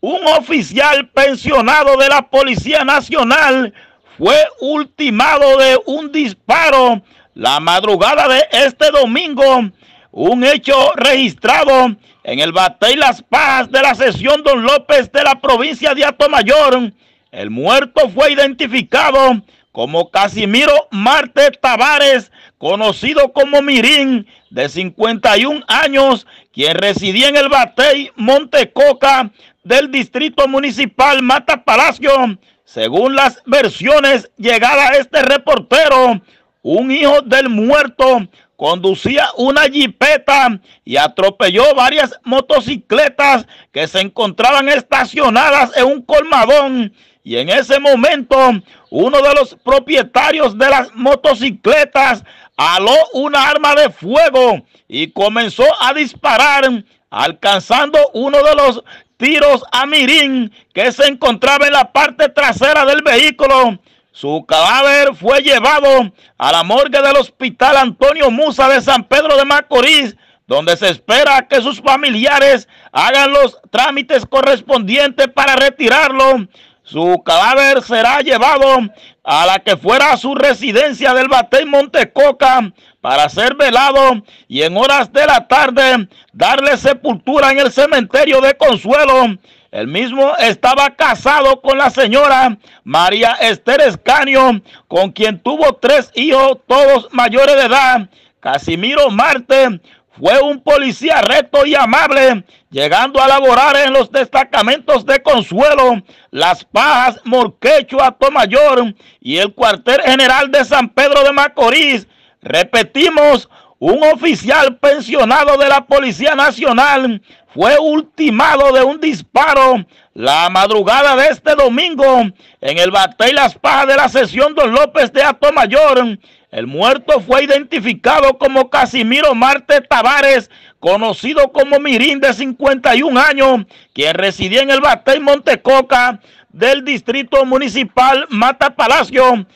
un oficial pensionado de la Policía Nacional fue ultimado de un disparo la madrugada de este domingo, un hecho registrado en el Batey Las Paz de la sesión Don López de la provincia de Atomayor. El muerto fue identificado como Casimiro Marte Tavares, conocido como Mirín, de 51 años, quien residía en el Batey Montecoca, del Distrito Municipal Mata Palacio. Según las versiones llegadas a este reportero, un hijo del muerto conducía una jipeta y atropelló varias motocicletas que se encontraban estacionadas en un colmadón. Y en ese momento, uno de los propietarios de las motocicletas aló una arma de fuego y comenzó a disparar, alcanzando uno de los tiros a Mirín, que se encontraba en la parte trasera del vehículo. Su cadáver fue llevado a la morgue del Hospital Antonio Musa de San Pedro de Macorís, donde se espera que sus familiares hagan los trámites correspondientes para retirarlo. Su cadáver será llevado a la que fuera su residencia del Batey Montecoca para ser velado y en horas de la tarde darle sepultura en el cementerio de Consuelo. El mismo estaba casado con la señora María Esther Escaño, con quien tuvo tres hijos, todos mayores de edad. Casimiro Marte, fue un policía recto y amable, llegando a laborar en los destacamentos de Consuelo, Las Pajas, Morquecho, Mayor, y el cuartel general de San Pedro de Macorís. Repetimos, un oficial pensionado de la Policía Nacional fue ultimado de un disparo la madrugada de este domingo en el Batey Las Pajas de la sesión Don López de Atomayor. El muerto fue identificado como Casimiro Marte Tavares, conocido como Mirín de 51 años, quien residía en el Batey Montecoca del Distrito Municipal Mata Palacio.